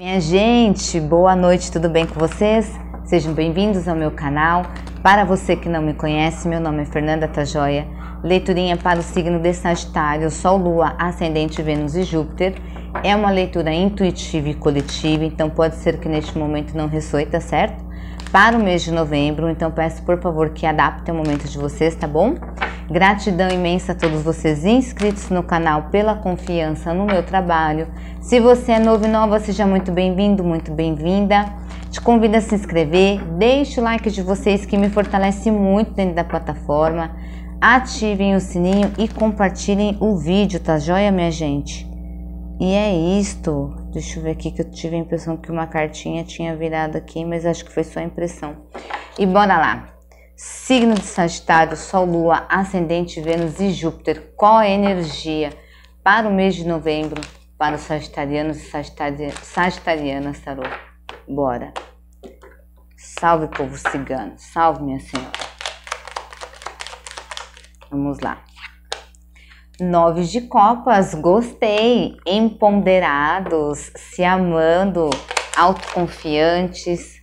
Minha gente, boa noite, tudo bem com vocês? Sejam bem-vindos ao meu canal. Para você que não me conhece, meu nome é Fernanda Tajoia. Leiturinha para o signo de Sagitário, Sol, Lua, Ascendente, Vênus e Júpiter. É uma leitura intuitiva e coletiva, então pode ser que neste momento não ressoe, tá certo? Para o mês de novembro, então peço por favor que adapte o momento de vocês, tá bom? Gratidão imensa a todos vocês inscritos no canal pela confiança no meu trabalho. Se você é novo e nova, seja muito bem-vindo, muito bem-vinda. Te convido a se inscrever, deixe o like de vocês que me fortalece muito dentro da plataforma. Ativem o sininho e compartilhem o vídeo, tá joia, minha gente? E é isto. Deixa eu ver aqui que eu tive a impressão que uma cartinha tinha virado aqui, mas acho que foi só impressão. E bora lá. Signo de Sagitário, Sol, Lua, Ascendente, Vênus e Júpiter. Qual a energia para o mês de novembro para os sagitarianos e sagitarianas, tarô? Bora! Salve, povo cigano! Salve, minha senhora! Vamos lá. Nove de copas, gostei! Empoderados, se amando, autoconfiantes,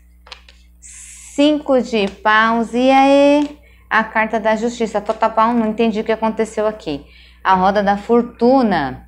Cinco de paus. E aí? A carta da justiça. total pau, não entendi o que aconteceu aqui. A roda da fortuna.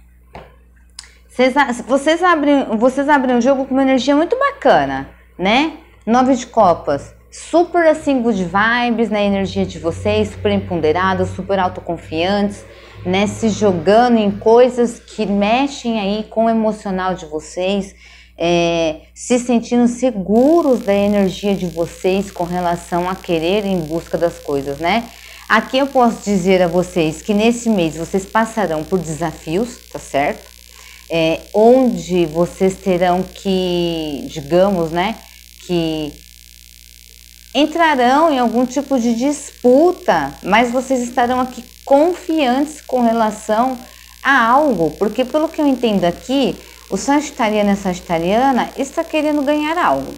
Vocês, vocês, abrem, vocês abrem um jogo com uma energia muito bacana, né? Nove de copas super assim good vibes na né? energia de vocês, super empoderados, super autoconfiantes, né, se jogando em coisas que mexem aí com o emocional de vocês, é, se sentindo seguros da energia de vocês com relação a querer em busca das coisas, né? Aqui eu posso dizer a vocês que nesse mês vocês passarão por desafios, tá certo? É, onde vocês terão que, digamos, né, que entrarão em algum tipo de disputa, mas vocês estarão aqui confiantes com relação a algo, porque pelo que eu entendo aqui, o sagitariano e a sagitariana está querendo ganhar algo.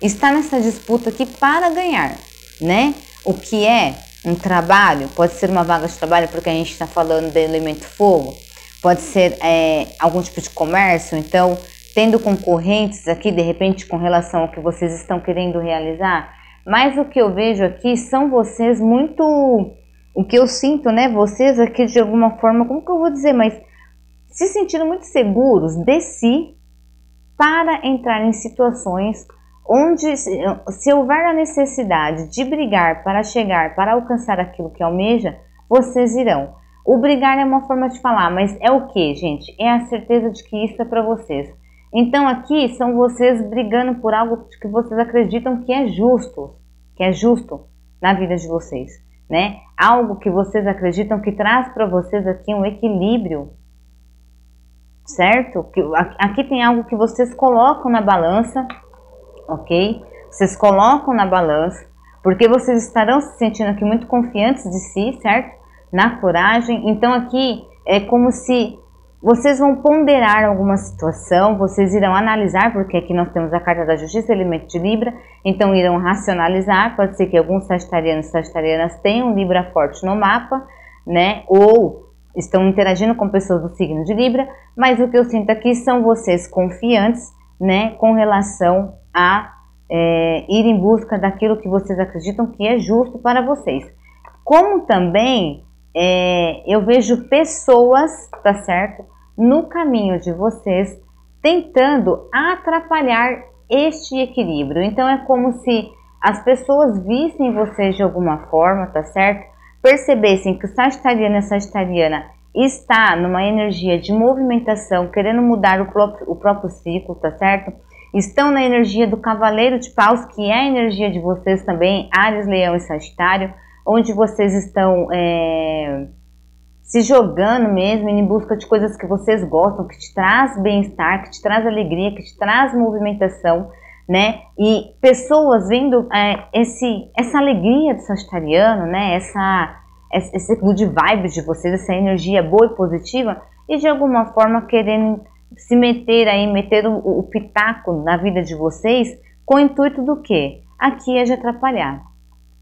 Está nessa disputa aqui para ganhar, né? O que é um trabalho, pode ser uma vaga de trabalho, porque a gente está falando de elemento fogo, pode ser é, algum tipo de comércio, então tendo concorrentes aqui, de repente, com relação ao que vocês estão querendo realizar, mas o que eu vejo aqui são vocês muito. O que eu sinto, né? Vocês aqui de alguma forma, como que eu vou dizer, mas se sentindo muito seguros de si para entrar em situações onde, se houver a necessidade de brigar para chegar, para alcançar aquilo que almeja, vocês irão. O brigar é uma forma de falar, mas é o que, gente? É a certeza de que isso é para vocês. Então aqui são vocês brigando por algo que vocês acreditam que é justo, que é justo na vida de vocês, né? Algo que vocês acreditam que traz para vocês aqui um equilíbrio, certo? Aqui tem algo que vocês colocam na balança, ok? Vocês colocam na balança, porque vocês estarão se sentindo aqui muito confiantes de si, certo? Na coragem. Então aqui é como se vocês vão ponderar alguma situação, vocês irão analisar, porque aqui nós temos a carta da justiça, elemento de Libra, então irão racionalizar, pode ser que alguns sagitarianos e sagitarianas tenham Libra forte no mapa, né? Ou estão interagindo com pessoas do signo de Libra, mas o que eu sinto aqui são vocês confiantes, né, com relação a é, ir em busca daquilo que vocês acreditam que é justo para vocês. Como também é, eu vejo pessoas, tá certo, no caminho de vocês tentando atrapalhar este equilíbrio. Então é como se as pessoas vissem vocês de alguma forma, tá certo? percebessem que o sagitariano e a sagitariana está numa energia de movimentação, querendo mudar o próprio, o próprio ciclo, tá certo? Estão na energia do cavaleiro de paus, que é a energia de vocês também, Ares, Leão e Sagitário, onde vocês estão é, se jogando mesmo em busca de coisas que vocês gostam, que te traz bem-estar, que te traz alegria, que te traz movimentação, né? E pessoas vendo é, esse, essa alegria do sagitariano, né? Essa, esse good vibes de vocês, essa energia boa e positiva, e de alguma forma querendo se meter aí, meter o, o pitaco na vida de vocês, com o intuito do quê? Aqui é de atrapalhar,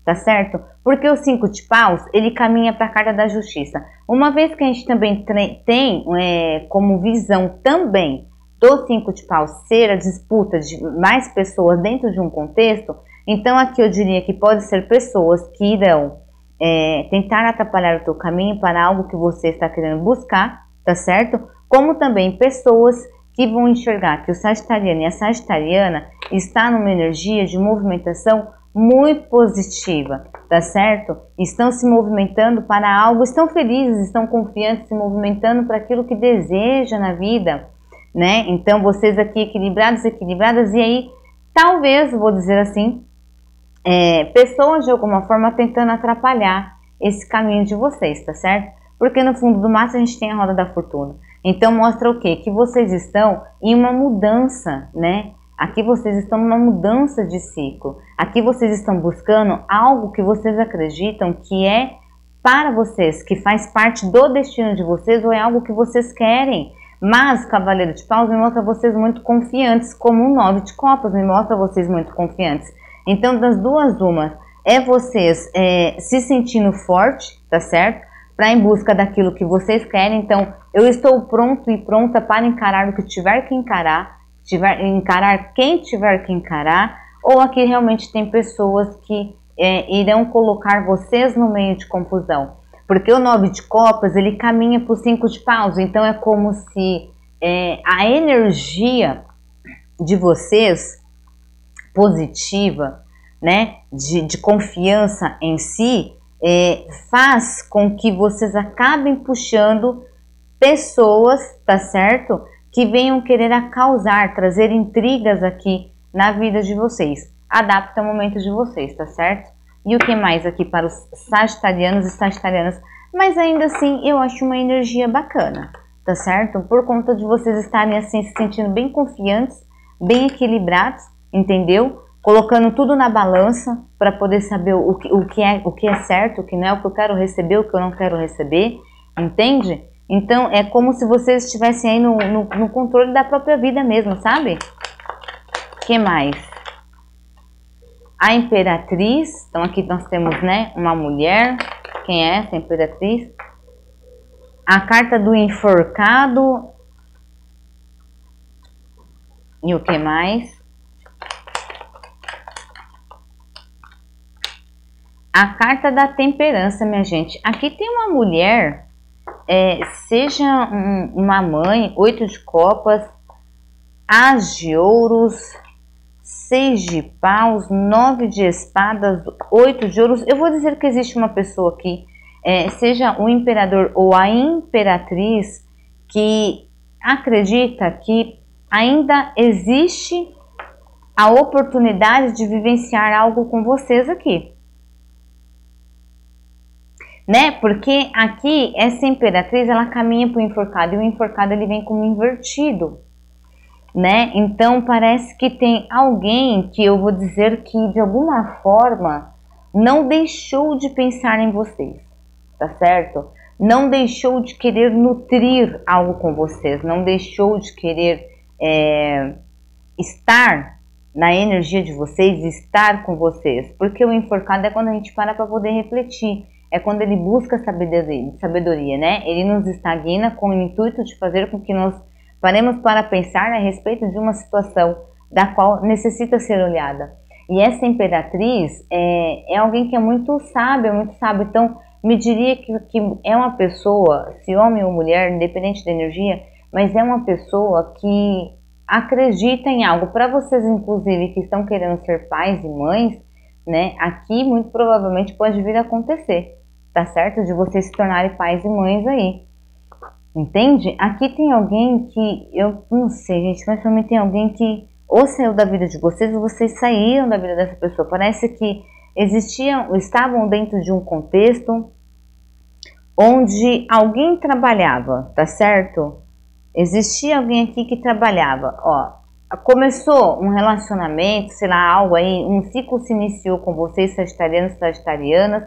tá certo? Porque o cinco de paus, ele caminha para a carta da justiça. Uma vez que a gente também tem é, como visão também do cinco de pau ser a disputa de mais pessoas dentro de um contexto, então aqui eu diria que pode ser pessoas que irão é, tentar atrapalhar o teu caminho para algo que você está querendo buscar, tá certo? Como também pessoas que vão enxergar que o sagitariano e a sagitariana está numa energia de movimentação muito positiva, tá certo? Estão se movimentando para algo, estão felizes, estão confiantes, se movimentando para aquilo que deseja na vida né? Então vocês aqui equilibrados, equilibradas, e aí talvez, vou dizer assim, é, pessoas de alguma forma tentando atrapalhar esse caminho de vocês, tá certo? Porque no fundo do maço a gente tem a roda da fortuna. Então mostra o que? Que vocês estão em uma mudança, né? Aqui vocês estão numa mudança de ciclo. Aqui vocês estão buscando algo que vocês acreditam que é para vocês, que faz parte do destino de vocês ou é algo que vocês querem. Mas Cavaleiro de Paus me mostra vocês muito confiantes, como um nove de copas me mostra vocês muito confiantes. Então, das duas, uma é vocês é, se sentindo forte, tá certo? Para em busca daquilo que vocês querem. Então, eu estou pronto e pronta para encarar o que tiver que encarar, tiver, encarar quem tiver que encarar, ou aqui realmente tem pessoas que é, irão colocar vocês no meio de confusão porque o nove de copas ele caminha para o cinco de paus, então é como se é, a energia de vocês positiva, né, de, de confiança em si, é, faz com que vocês acabem puxando pessoas, tá certo? Que venham querer a causar, trazer intrigas aqui na vida de vocês. Adapta o momento de vocês, tá certo? E o que mais aqui para os sagitarianos e sagitarianas? Mas ainda assim, eu acho uma energia bacana, tá certo? Por conta de vocês estarem assim, se sentindo bem confiantes, bem equilibrados, entendeu? Colocando tudo na balança para poder saber o que, o, que é, o que é certo, o que não é, o que eu quero receber, o que eu não quero receber, entende? Então, é como se vocês estivessem aí no, no, no controle da própria vida mesmo, sabe? O que mais? a imperatriz. Então aqui nós temos, né, uma mulher. Quem é essa imperatriz? A carta do enforcado. E o que mais? A carta da temperança, minha gente. Aqui tem uma mulher, é, seja um, uma mãe, oito de copas, as de ouros, seis de paus, nove de espadas, oito de ouros. Eu vou dizer que existe uma pessoa aqui, é, seja o imperador ou a imperatriz, que acredita que ainda existe a oportunidade de vivenciar algo com vocês aqui. Né? Porque aqui essa imperatriz ela caminha para o enforcado e o enforcado ele vem como invertido né? Então parece que tem alguém que eu vou dizer que de alguma forma não deixou de pensar em vocês, tá certo? Não deixou de querer nutrir algo com vocês, não deixou de querer é, estar na energia de vocês, estar com vocês, porque o enforcado é quando a gente para para poder refletir, é quando ele busca sabedoria, sabedoria, né? Ele nos estagna com o intuito de fazer com que nós Paremos para pensar a respeito de uma situação da qual necessita ser olhada. E essa imperatriz é, é alguém que é muito sábio, é muito sábio. Então, me diria que, que é uma pessoa, se homem ou mulher, independente da energia, mas é uma pessoa que acredita em algo. Para vocês, inclusive, que estão querendo ser pais e mães, né? Aqui muito provavelmente pode vir a acontecer, tá certo? De vocês se tornarem pais e mães aí. Entende? Aqui tem alguém que, eu não sei, gente, mas também tem alguém que ou saiu da vida de vocês ou vocês saíram da vida dessa pessoa. Parece que existiam, estavam dentro de um contexto onde alguém trabalhava, tá certo? Existia alguém aqui que trabalhava, ó. Começou um relacionamento, sei lá, algo aí, um ciclo se iniciou com vocês, sagitarianos, sagitarianas,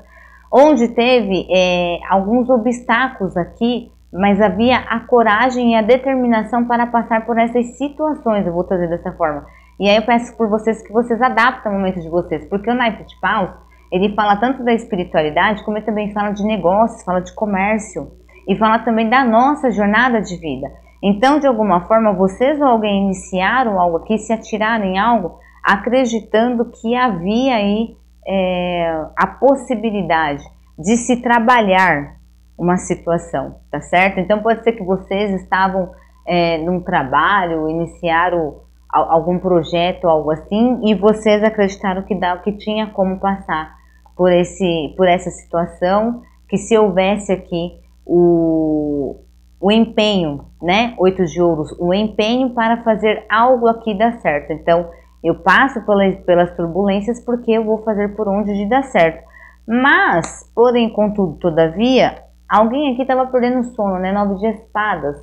onde teve é, alguns obstáculos aqui mas havia a coragem e a determinação para passar por essas situações, eu vou trazer dessa forma. E aí eu peço por vocês que vocês adaptem o momento de vocês, porque o naipe de paus, ele fala tanto da espiritualidade, como ele também fala de negócios, fala de comércio, e fala também da nossa jornada de vida. Então, de alguma forma, vocês ou alguém iniciaram algo aqui, se atiraram em algo, acreditando que havia aí é, a possibilidade de se trabalhar, uma situação, tá certo? Então pode ser que vocês estavam é, num trabalho, iniciaram algum projeto, algo assim, e vocês acreditaram que dá, que tinha como passar por esse, por essa situação, que se houvesse aqui o, o empenho, né, oito de ouros, o empenho para fazer algo aqui dar certo. Então eu passo pelas, pelas turbulências porque eu vou fazer por onde de dar certo. Mas, porém, contudo, todavia, Alguém aqui estava perdendo sono, né? Nove de espadas,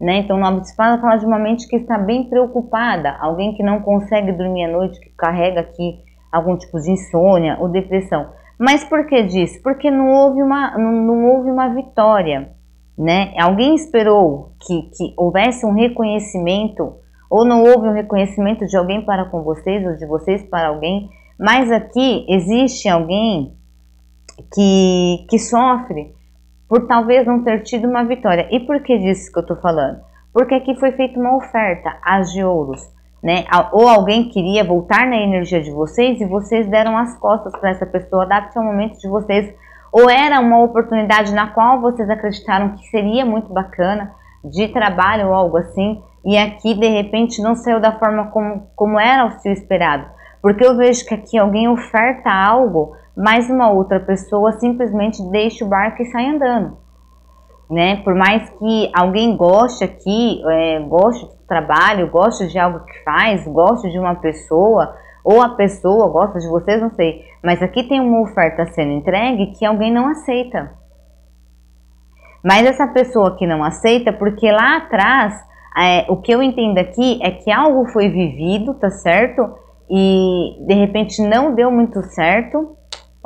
né? Então, nove de espadas fala de uma mente que está bem preocupada, alguém que não consegue dormir à noite, que carrega aqui algum tipo de insônia ou depressão. Mas por que disso? Porque não houve uma, não, não houve uma vitória, né? Alguém esperou que, que houvesse um reconhecimento ou não houve um reconhecimento de alguém para com vocês ou de vocês para alguém, mas aqui existe alguém que, que sofre por talvez não ter tido uma vitória. E por que disso que eu estou falando? Porque aqui foi feita uma oferta as de ouros, né? Ou alguém queria voltar na energia de vocês e vocês deram as costas para essa pessoa. Adapte ao é momento de vocês. Ou era uma oportunidade na qual vocês acreditaram que seria muito bacana de trabalho ou algo assim, e aqui de repente não saiu da forma como, como era o seu esperado. Porque eu vejo que aqui alguém oferta algo mas uma outra pessoa simplesmente deixa o barco e sai andando. Né? Por mais que alguém goste aqui, é, goste do trabalho, goste de algo que faz, goste de uma pessoa, ou a pessoa gosta de vocês, não sei. Mas aqui tem uma oferta sendo entregue que alguém não aceita. Mas essa pessoa que não aceita, porque lá atrás, é, o que eu entendo aqui é que algo foi vivido, tá certo? E de repente não deu muito certo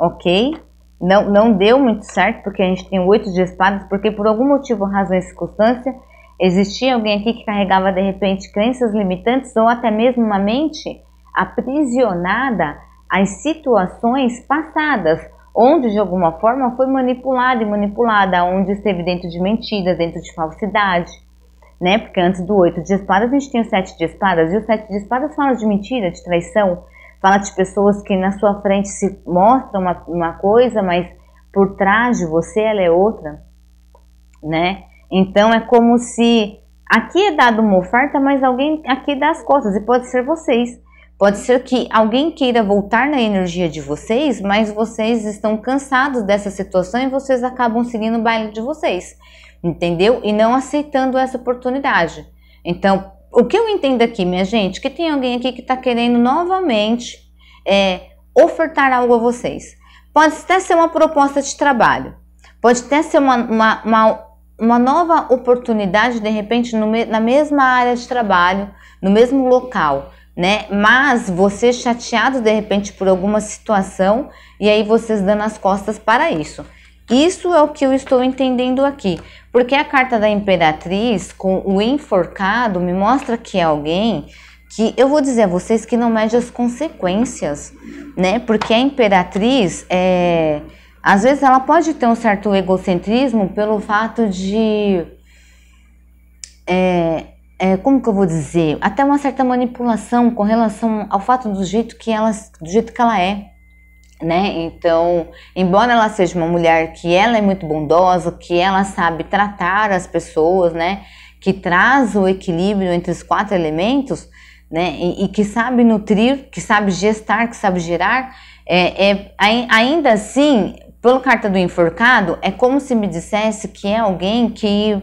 ok? Não, não deu muito certo, porque a gente tem oito de espadas, porque por algum motivo, razão e circunstância, existia alguém aqui que carregava, de repente, crenças limitantes ou até mesmo uma mente aprisionada às situações passadas, onde de alguma forma foi manipulada e manipulada, onde esteve dentro de mentiras, dentro de falsidade, né? Porque antes do oito de espadas a gente tinha o sete de espadas, e o sete de espadas fala de mentira, de traição, Fala de pessoas que na sua frente se mostram uma, uma coisa, mas por trás de você ela é outra, né? Então é como se aqui é dado uma oferta, mas alguém aqui dá as costas e pode ser vocês. Pode ser que alguém queira voltar na energia de vocês, mas vocês estão cansados dessa situação e vocês acabam seguindo o baile de vocês, entendeu? E não aceitando essa oportunidade. Então, o que eu entendo aqui, minha gente, que tem alguém aqui que está querendo novamente é, ofertar algo a vocês. Pode até ser uma proposta de trabalho, pode até ser uma, uma, uma, uma nova oportunidade, de repente, no, na mesma área de trabalho, no mesmo local, né? Mas você chateado, de repente, por alguma situação e aí vocês dando as costas para isso. Isso é o que eu estou entendendo aqui. Porque a carta da imperatriz com o enforcado me mostra que é alguém que eu vou dizer a vocês que não mede as consequências, né? Porque a imperatriz é, às vezes ela pode ter um certo egocentrismo pelo fato de é, é, como que eu vou dizer, até uma certa manipulação com relação ao fato do jeito que ela, do jeito que ela é, né? Então, embora ela seja uma mulher que ela é muito bondosa, que ela sabe tratar as pessoas, né? Que traz o equilíbrio entre os quatro elementos, né? E, e que sabe nutrir, que sabe gestar, que sabe gerar, é, é, ainda assim, pelo carta do enforcado, é como se me dissesse que é alguém que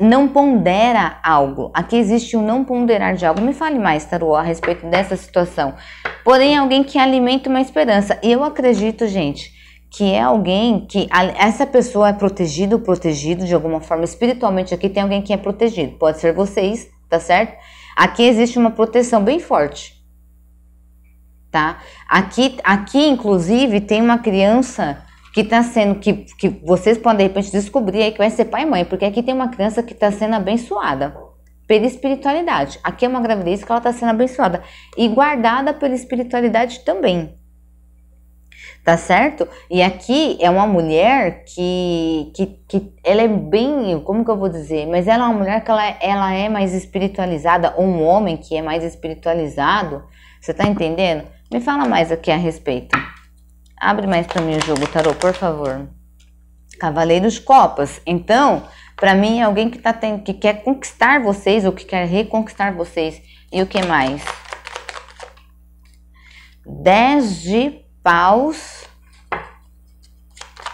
não pondera algo. Aqui existe o um não ponderar de algo. Me fale mais, Tarô, a respeito dessa situação. Porém, alguém que alimenta uma esperança. E eu acredito, gente, que é alguém que essa pessoa é protegido, protegido de alguma forma espiritualmente. Aqui tem alguém que é protegido. Pode ser vocês, tá certo? Aqui existe uma proteção bem forte. Tá? Aqui, aqui inclusive tem uma criança que está sendo, que, que vocês podem de repente descobrir aí que vai ser pai e mãe, porque aqui tem uma criança que está sendo abençoada pela espiritualidade. Aqui é uma gravidez que ela está sendo abençoada e guardada pela espiritualidade também. Tá certo? E aqui é uma mulher que, que, que ela é bem, como que eu vou dizer? Mas ela é uma mulher que ela, ela é mais espiritualizada, ou um homem que é mais espiritualizado. Você tá entendendo? Me fala mais aqui a respeito. Abre mais para mim o jogo, tarô, por favor. Cavaleiro de Copas. Então, para mim é alguém que, tá que quer conquistar vocês ou que quer reconquistar vocês. E o que mais? Dez de paus.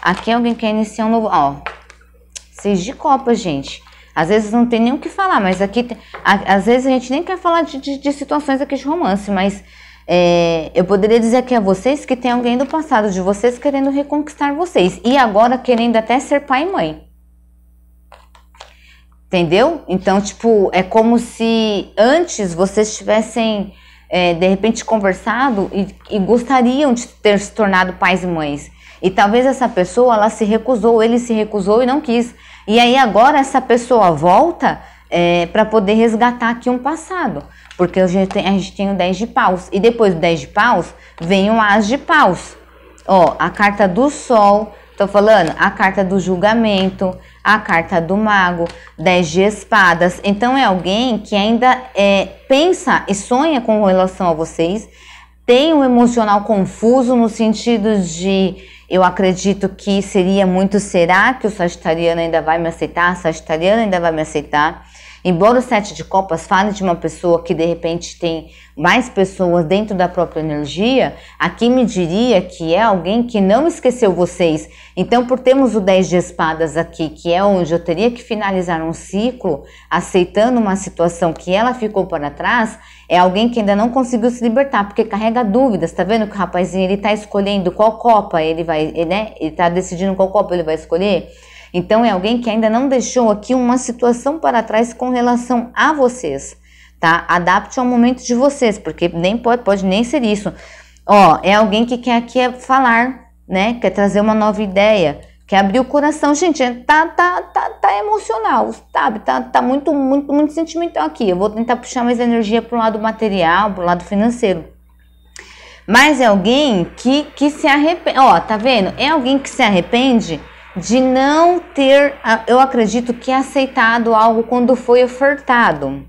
Aqui é alguém quer iniciar um novo... Ó, seis de copas, gente. Às vezes não tem nem o que falar, mas aqui... Às vezes a gente nem quer falar de, de, de situações aqui de romance, mas é, eu poderia dizer que é vocês que tem alguém do passado, de vocês querendo reconquistar vocês e agora querendo até ser pai e mãe. Entendeu? Então, tipo, é como se antes vocês tivessem é, de repente conversado e, e gostariam de ter se tornado pais e mães. E talvez essa pessoa ela se recusou, ele se recusou e não quis. E aí agora essa pessoa volta é, para poder resgatar aqui um passado. Porque a gente, tem, a gente tem o 10 de paus. E depois do 10 de paus, vem o as de paus. Ó, a carta do sol, tô falando, a carta do julgamento, a carta do mago, 10 de espadas. Então é alguém que ainda é, pensa e sonha com relação a vocês, tem um emocional confuso no sentido de eu acredito que seria muito será que o sagitariano ainda vai me aceitar, a sagitariana ainda vai me aceitar. Embora o sete de copas fale de uma pessoa que de repente tem mais pessoas dentro da própria energia, aqui me diria que é alguém que não esqueceu vocês. Então, por termos o 10 de espadas aqui, que é onde eu teria que finalizar um ciclo, aceitando uma situação que ela ficou para trás, é alguém que ainda não conseguiu se libertar, porque carrega dúvidas, tá vendo que o rapazinho ele tá escolhendo qual copa ele vai, né? Ele tá decidindo qual copa ele vai escolher. Então é alguém que ainda não deixou aqui uma situação para trás com relação a vocês, tá? Adapte ao momento de vocês, porque nem pode, pode nem ser isso. Ó, é alguém que quer aqui é falar, né? Quer trazer uma nova ideia, quer abrir o coração, gente, é, tá tá tá, tá emocional, sabe? Tá tá muito muito muito sentimental aqui. Eu vou tentar puxar mais energia pro lado material, pro lado financeiro. Mas é alguém que, que se arrepende. Ó, tá vendo? É alguém que se arrepende de não ter, eu acredito que aceitado algo quando foi ofertado.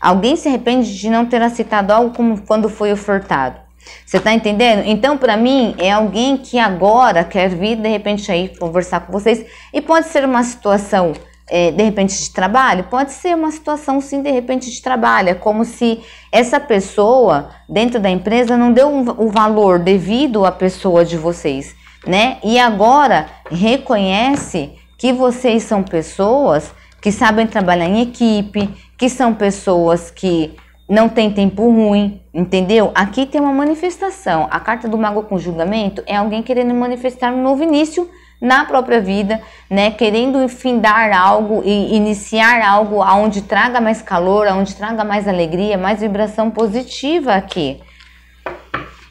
Alguém se arrepende de não ter aceitado algo como quando foi ofertado. Você tá entendendo? Então, para mim, é alguém que agora quer vir de repente aí conversar com vocês. E pode ser uma situação, é, de repente, de trabalho? Pode ser uma situação, sim, de repente, de trabalho. É como se essa pessoa, dentro da empresa, não deu o um, um valor devido à pessoa de vocês né? E agora reconhece que vocês são pessoas que sabem trabalhar em equipe, que são pessoas que não têm tempo ruim, entendeu? Aqui tem uma manifestação. A carta do mago com julgamento é alguém querendo manifestar um novo início na própria vida, né? Querendo findar algo e iniciar algo aonde traga mais calor, aonde traga mais alegria, mais vibração positiva aqui.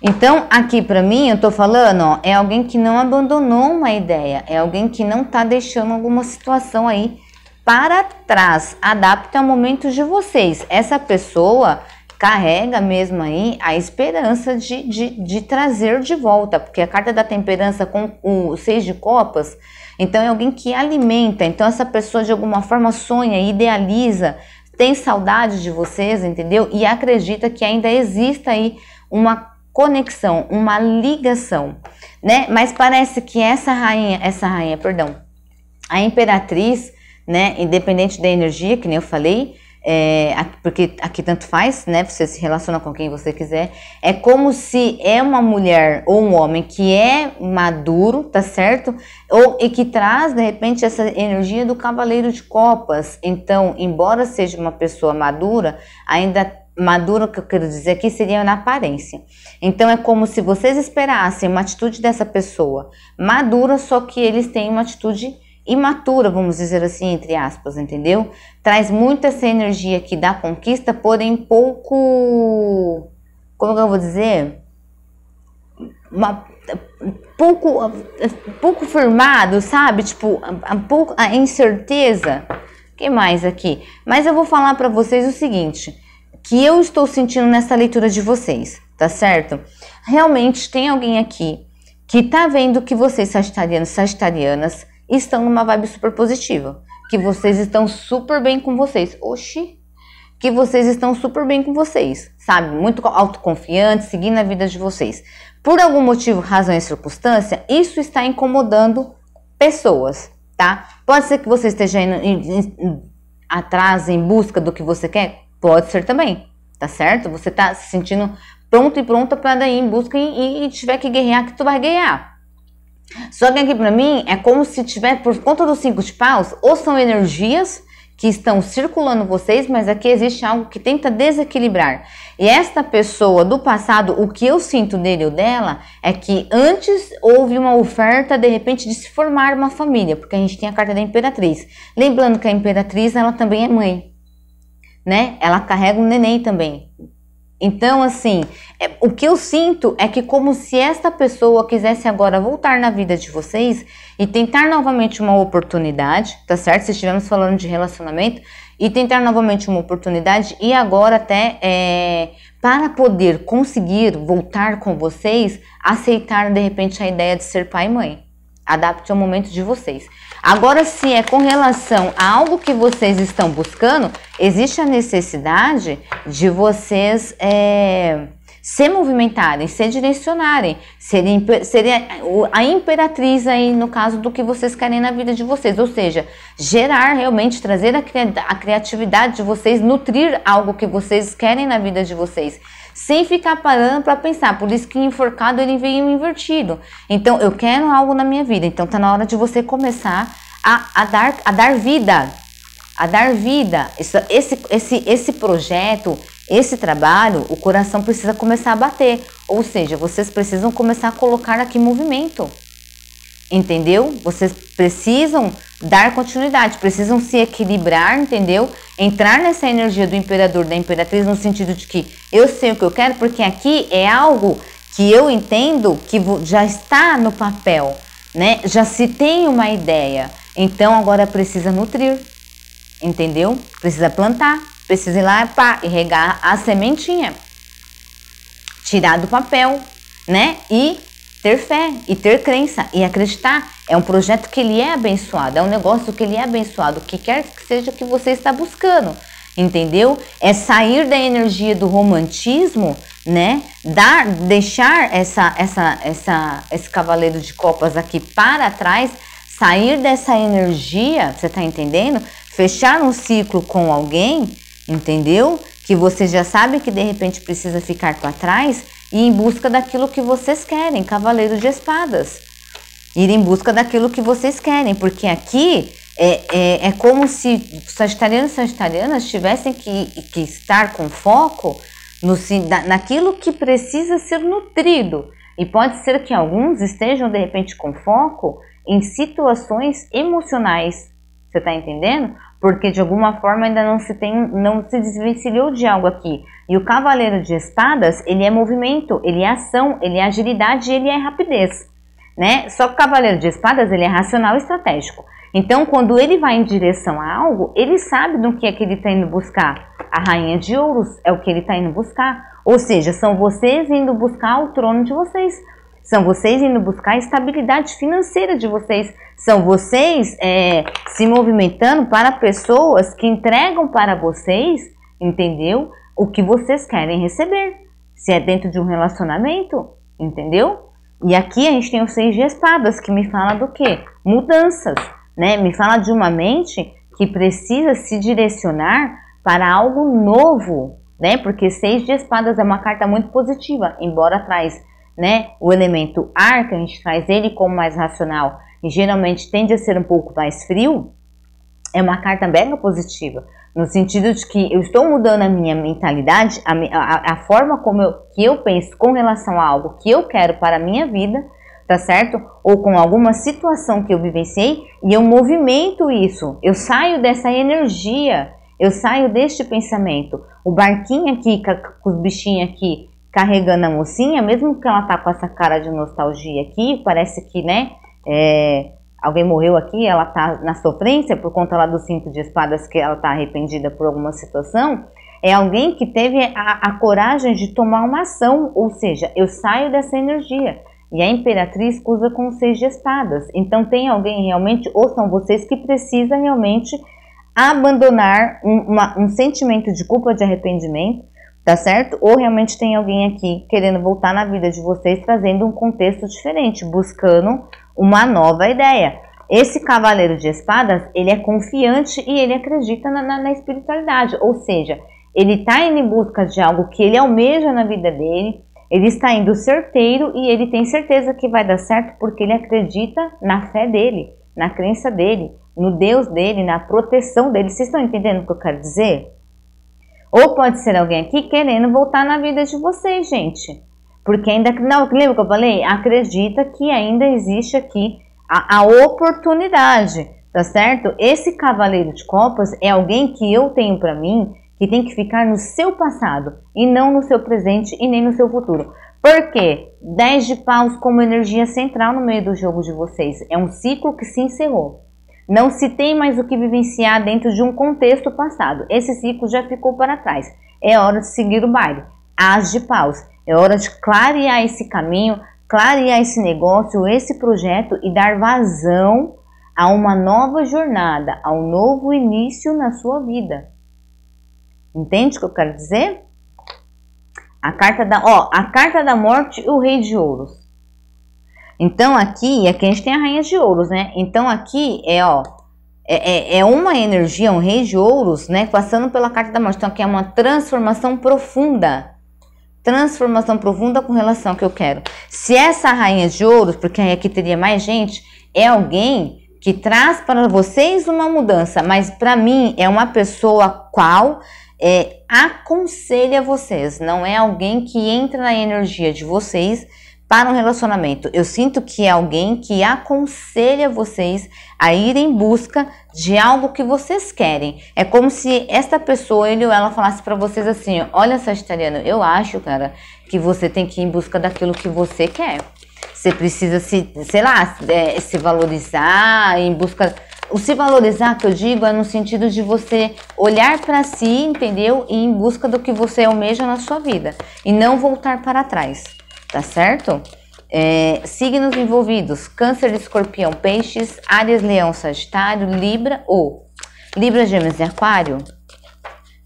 Então, aqui para mim, eu estou falando, ó, é alguém que não abandonou uma ideia, é alguém que não está deixando alguma situação aí para trás, adapta ao momento de vocês. Essa pessoa carrega mesmo aí a esperança de, de, de trazer de volta, porque a carta da temperança com o seis de copas, então é alguém que alimenta, então essa pessoa de alguma forma sonha, idealiza, tem saudade de vocês, entendeu? E acredita que ainda exista aí uma conexão, uma ligação, né? Mas parece que essa rainha, essa rainha, perdão, a imperatriz, né? Independente da energia, que nem eu falei, é, porque aqui tanto faz, né? Você se relaciona com quem você quiser. É como se é uma mulher ou um homem que é maduro, tá certo? Ou e que traz de repente essa energia do cavaleiro de copas. Então, embora seja uma pessoa madura, ainda maduro, que eu quero dizer aqui, seria na aparência. Então é como se vocês esperassem uma atitude dessa pessoa madura, só que eles têm uma atitude imatura, vamos dizer assim, entre aspas, entendeu? Traz muita essa energia aqui da conquista, porém pouco. Como eu vou dizer? Uma, pouco, pouco firmado, sabe? Tipo, pouco a incerteza. que mais aqui? Mas eu vou falar para vocês o seguinte: que eu estou sentindo nessa leitura de vocês, tá certo? Realmente tem alguém aqui que tá vendo que vocês, sagitarianos e sagitarianas, estão numa vibe super positiva. Que vocês estão super bem com vocês. Oxi! Que vocês estão super bem com vocês, sabe? Muito autoconfiante, seguindo a vida de vocês. Por algum motivo, razão e circunstância, isso está incomodando pessoas, tá? Pode ser que você esteja indo em, em, atrás, em busca do que você quer, Pode ser também, tá certo? Você tá se sentindo pronto e pronta para ir em busca e, e, e tiver que guerrear, que tu vai guerrear. Só que aqui para mim é como se tiver, por conta dos cinco de paus, ou são energias que estão circulando vocês, mas aqui existe algo que tenta desequilibrar. E esta pessoa do passado, o que eu sinto dele ou dela é que antes houve uma oferta de repente de se formar uma família, porque a gente tem a carta da imperatriz. Lembrando que a imperatriz ela também é mãe né? Ela carrega um neném também. Então, assim, é, o que eu sinto é que como se esta pessoa quisesse agora voltar na vida de vocês e tentar novamente uma oportunidade, tá certo? Se estivermos falando de relacionamento, e tentar novamente uma oportunidade e agora até é, para poder conseguir voltar com vocês, aceitar de repente a ideia de ser pai e mãe. Adapte ao momento de vocês. Agora, se é com relação a algo que vocês estão buscando, existe a necessidade de vocês é, se movimentarem, se direcionarem, serem, serem a imperatriz aí no caso do que vocês querem na vida de vocês, ou seja, gerar realmente, trazer a criatividade de vocês, nutrir algo que vocês querem na vida de vocês sem ficar parando para pensar. Por isso que enforcado ele veio invertido. Então, eu quero algo na minha vida. Então, tá na hora de você começar a, a dar, a dar vida. A dar vida. Esse, esse, esse, esse projeto, esse trabalho, o coração precisa começar a bater. Ou seja, vocês precisam começar a colocar aqui movimento. Entendeu? Vocês precisam dar continuidade, precisam se equilibrar, entendeu? Entrar nessa energia do imperador, da imperatriz, no sentido de que eu sei o que eu quero, porque aqui é algo que eu entendo que já está no papel, né? Já se tem uma ideia. Então agora precisa nutrir, entendeu? Precisa plantar, precisa ir lá pá, e regar a sementinha, tirar do papel, né? E ter fé e ter crença e acreditar. É um projeto que ele é abençoado, é um negócio que ele é abençoado, o que quer que seja que você está buscando, entendeu? É sair da energia do romantismo, né? Dar, deixar essa, essa, essa, esse cavaleiro de copas aqui para trás, sair dessa energia, você está entendendo? Fechar um ciclo com alguém, entendeu? Que você já sabe que de repente precisa ficar para trás ir em busca daquilo que vocês querem, cavaleiro de espadas. Ir em busca daquilo que vocês querem, porque aqui é, é, é como se sagitarianos e sagitarianas tivessem que, que estar com foco no, naquilo que precisa ser nutrido. E pode ser que alguns estejam de repente com foco em situações emocionais. Você está entendendo? porque de alguma forma ainda não se tem, não se desvencilhou de algo aqui. E o cavaleiro de espadas, ele é movimento, ele é ação, ele é agilidade, ele é rapidez, né? Só que o cavaleiro de espadas, ele é racional e estratégico. Então, quando ele vai em direção a algo, ele sabe do que é que ele está indo buscar. A rainha de ouros é o que ele está indo buscar. Ou seja, são vocês indo buscar o trono de vocês. São vocês indo buscar a estabilidade financeira de vocês. São vocês é, se movimentando para pessoas que entregam para vocês, entendeu? O que vocês querem receber. Se é dentro de um relacionamento, entendeu? E aqui a gente tem os seis de espadas, que me fala do quê? Mudanças, né? Me fala de uma mente que precisa se direcionar para algo novo, né? Porque seis de espadas é uma carta muito positiva, embora traz, né, o elemento ar, que a gente traz ele como mais racional, e geralmente tende a ser um pouco mais frio, é uma carta mega positiva, no sentido de que eu estou mudando a minha mentalidade, a, a, a forma como eu, que eu penso com relação a algo que eu quero para a minha vida, tá certo? Ou com alguma situação que eu vivenciei e eu movimento isso, eu saio dessa energia, eu saio deste pensamento. O barquinho aqui, com os bichinhos aqui carregando a mocinha, mesmo que ela tá com essa cara de nostalgia aqui, parece que, né, é, alguém morreu aqui, ela está na sofrência por conta lá do cinto de espadas que ela está arrependida por alguma situação, é alguém que teve a, a, coragem de tomar uma ação, ou seja, eu saio dessa energia. E a imperatriz usa com seis de espadas. Então tem alguém realmente, ou são vocês que precisa realmente abandonar um, uma, um sentimento de culpa, de arrependimento, tá certo? Ou realmente tem alguém aqui querendo voltar na vida de vocês, trazendo um contexto diferente, buscando uma nova ideia. Esse cavaleiro de espadas, ele é confiante e ele acredita na, na, na espiritualidade, ou seja, ele está indo em busca de algo que ele almeja na vida dele, ele está indo certeiro e ele tem certeza que vai dar certo porque ele acredita na fé dele, na crença dele, no Deus dele, na proteção dele. Vocês estão entendendo o que eu quero dizer? Ou pode ser alguém aqui querendo voltar na vida de vocês, gente. Porque ainda. Não, lembra que eu falei? Acredita que ainda existe aqui a, a oportunidade, tá certo? Esse cavaleiro de copas é alguém que eu tenho para mim que tem que ficar no seu passado e não no seu presente e nem no seu futuro. Por quê? 10 de paus como energia central no meio do jogo de vocês. É um ciclo que se encerrou. Não se tem mais o que vivenciar dentro de um contexto passado. Esse ciclo já ficou para trás. É hora de seguir o baile. As de paus. É hora de clarear esse caminho, clarear esse negócio, esse projeto e dar vazão a uma nova jornada, a um novo início na sua vida. Entende o que eu quero dizer? A carta da, ó, a carta da morte e o rei de ouros. Então aqui, aqui a gente tem a rainha de ouros, né? Então aqui é, ó, é, é, é, uma energia, um rei de ouros, né? Passando pela carta da morte. Então aqui é uma transformação profunda transformação profunda com relação ao que eu quero. Se essa rainha de ouros, porque aí aqui teria mais gente, é alguém que traz para vocês uma mudança, mas para mim é uma pessoa qual é, aconselha vocês, não é alguém que entra na energia de vocês para um relacionamento. Eu sinto que é alguém que aconselha vocês a ir em busca de algo que vocês querem. É como se esta pessoa, ele ou ela, falasse para vocês assim: Olha, Sagitariano, eu acho, cara, que você tem que ir em busca daquilo que você quer. Você precisa se, sei lá, é, se valorizar, em busca. O se valorizar que eu digo é no sentido de você olhar para si, entendeu? E em busca do que você almeja na sua vida. E não voltar para trás tá certo? É, signos envolvidos: Câncer, Escorpião, Peixes, Áries, Leão, Sagitário, Libra ou Libra, Gêmeos e Aquário.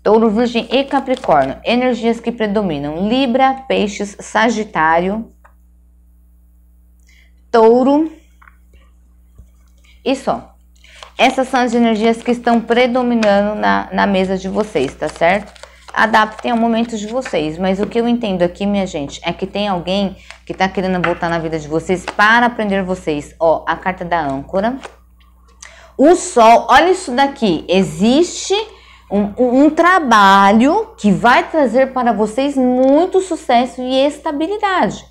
Touro, Virgem e Capricórnio. Energias que predominam: Libra, Peixes, Sagitário, Touro e só. Essas são as energias que estão predominando na, na mesa de vocês, tá certo? adaptem ao momento de vocês. Mas o que eu entendo aqui, minha gente, é que tem alguém que está querendo voltar na vida de vocês para aprender vocês. Ó, a carta da âncora. O sol, olha isso daqui. Existe um, um, um trabalho que vai trazer para vocês muito sucesso e estabilidade.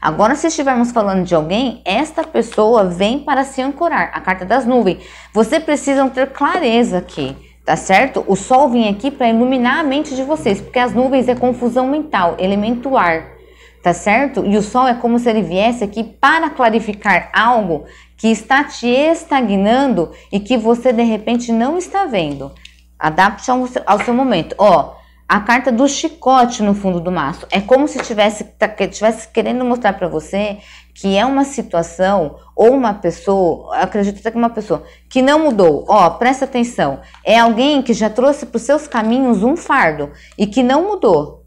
Agora, se estivermos falando de alguém, esta pessoa vem para se ancorar. A carta das nuvens. Você precisa ter clareza aqui tá certo? O sol vem aqui para iluminar a mente de vocês, porque as nuvens é confusão mental, elemento ar, tá certo? E o sol é como se ele viesse aqui para clarificar algo que está te estagnando e que você de repente não está vendo. Adapte ao, ao seu momento. Ó, a carta do chicote no fundo do maço. É como se tivesse, tá, tivesse querendo mostrar para você que é uma situação ou uma pessoa, acredito até que é uma pessoa que não mudou, ó, presta atenção, é alguém que já trouxe para os seus caminhos um fardo e que não mudou.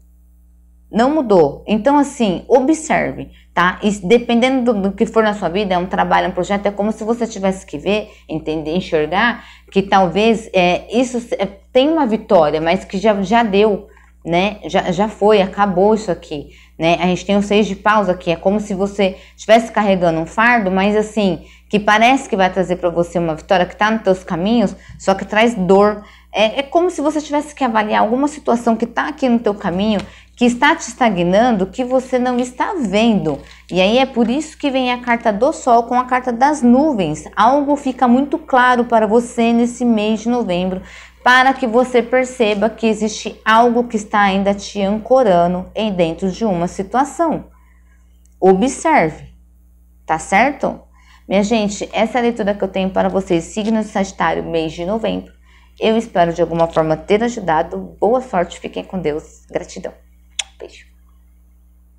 Não mudou. Então, assim, observe, tá? E dependendo do, que for na sua vida, é um trabalho, é um projeto, é como se você tivesse que ver, entender, enxergar que talvez é, isso é, tem uma vitória, mas que já, já deu, né? Já, já foi, acabou isso aqui. Né? A gente tem o seis de pausa, que é como se você estivesse carregando um fardo, mas assim, que parece que vai trazer para você uma vitória que está nos teus caminhos, só que traz dor. É, é como se você tivesse que avaliar alguma situação que está aqui no teu caminho, que está te estagnando, que você não está vendo. E aí é por isso que vem a carta do Sol com a carta das nuvens. Algo fica muito claro para você nesse mês de novembro para que você perceba que existe algo que está ainda te ancorando em dentro de uma situação. Observe, tá certo? Minha gente, essa é a leitura que eu tenho para vocês, signo de Sagitário, mês de novembro. Eu espero de alguma forma ter ajudado. Boa sorte, fiquem com Deus. Gratidão. Beijo.